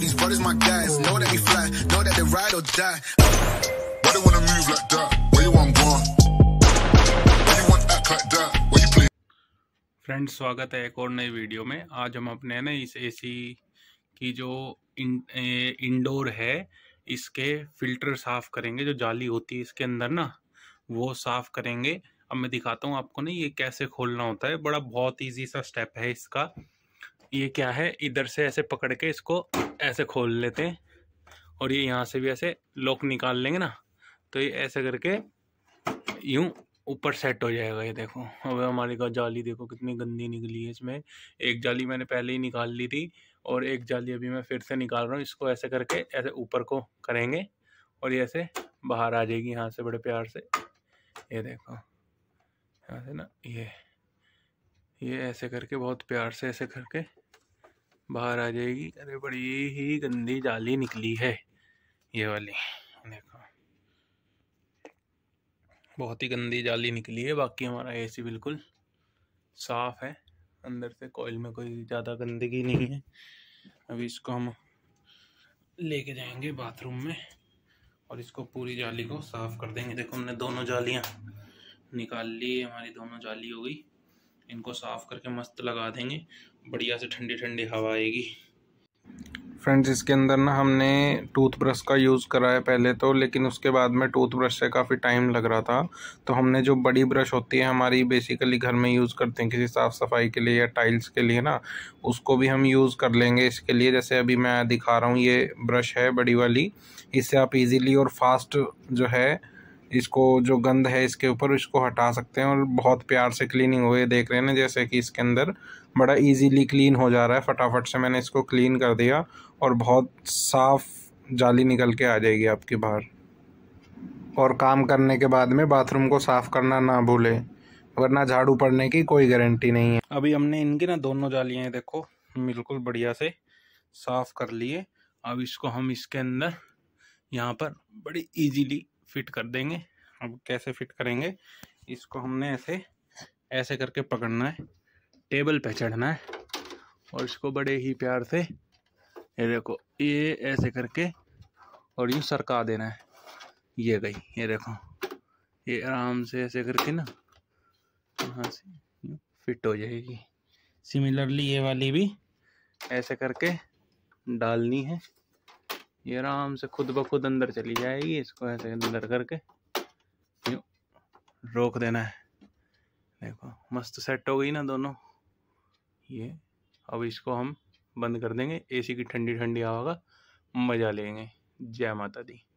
these brothers my guys. Know that we fly, know that they ride or die. Why they wanna move like that? Where you want going? Why you want act like that? Where you play? Friends स्वागत है एक और नई video में आज हम अपने ना इस एसी की जो इन, ए, इंडोर है इसके फिल्टर साफ करेंगे जो जाली होती है इसके अंदर ना वो साफ करेंगे अब मैं दिखाता हूँ आपको ना ये कैसे खोलना होता है बड़ा बहुत इजी सा स्टेप है इसका ये क्या है इधर से ऐसे पकड़ के इसको ऐसे खोल लेते हैं और ये यहाँ से भी ऐसे लॉक निकाल लेंगे ना तो ये ऐसे करके यूँ ऊपर सेट हो जाएगा ये देखो अब हमारे का जाली देखो कितनी गंदी निकली है इसमें एक जाली मैंने पहले ही निकाल ली थी और एक जाली अभी मैं फिर से निकाल रहा हूँ इसको ऐसे करके ऐसे ऊपर को करेंगे और ये ऐसे बाहर आ जाएगी यहाँ से बड़े प्यार से ये देखो यहाँ से ना ये ये ऐसे करके बहुत प्यार से ऐसे करके बाहर आ जाएगी अरे बड़ी ही गंदी जाली निकली है ये वाली देखो बहुत ही गंदी जाली निकली है बाकी हमारा एसी बिल्कुल साफ़ है अंदर से कोयल में कोई ज़्यादा गंदगी नहीं है अभी इसको हम लेके जाएंगे बाथरूम में और इसको पूरी जाली को साफ़ कर देंगे देखो हमने दोनों जालियाँ निकाल ली हमारी दोनों जाली हो गई इनको साफ़ करके मस्त लगा देंगे बढ़िया से ठंडी ठंडी हवा आएगी फ्रेंड्स इसके अंदर ना हमने टूथब्रश का यूज़ करा है पहले तो लेकिन उसके बाद में टूथब्रश से काफ़ी टाइम लग रहा था तो हमने जो बड़ी ब्रश होती है हमारी बेसिकली घर में यूज़ करते हैं किसी साफ़ सफाई के लिए या टाइल्स के लिए ना उसको भी हम यूज़ कर लेंगे इसके लिए जैसे अभी मैं दिखा रहा हूँ ये ब्रश है बड़ी वाली इससे आप ईज़िली और फास्ट जो है इसको जो गंद है इसके ऊपर इसको हटा सकते हैं और बहुत प्यार से क्लीनिंग हुए देख रहे हैं ना जैसे कि इसके अंदर बड़ा इजीली क्लीन हो जा रहा है फटाफट से मैंने इसको क्लीन कर दिया और बहुत साफ़ जाली निकल के आ जाएगी आपके बाहर और काम करने के बाद में बाथरूम को साफ़ करना ना भूलें वरना झाड़ू पड़ने की कोई गारंटी नहीं है अभी हमने इनकी ना दोनों जालियाँ देखो बिल्कुल बढ़िया से साफ़ कर लिए अब इसको हम इसके अंदर यहाँ पर बड़ी इजीली फिट कर देंगे अब कैसे फिट करेंगे इसको हमने ऐसे ऐसे करके पकड़ना है टेबल पे चढ़ना है और इसको बड़े ही प्यार से ये देखो ये ऐसे करके और यूँ सरका देना है ये गई ये देखो ये आराम से ऐसे करके ना यहाँ से यूँ फिट हो जाएगी सिमिलरली ये वाली भी ऐसे करके डालनी है ये आराम से खुद ब खुद अंदर चली जाएगी इसको ऐसे अंदर करके यूँ रोक देना है देखो मस्त सेट हो गई ना दोनों ये अब इसको हम बंद कर देंगे एसी की ठंडी ठंडी हवा का मज़ा लेंगे जय माता दी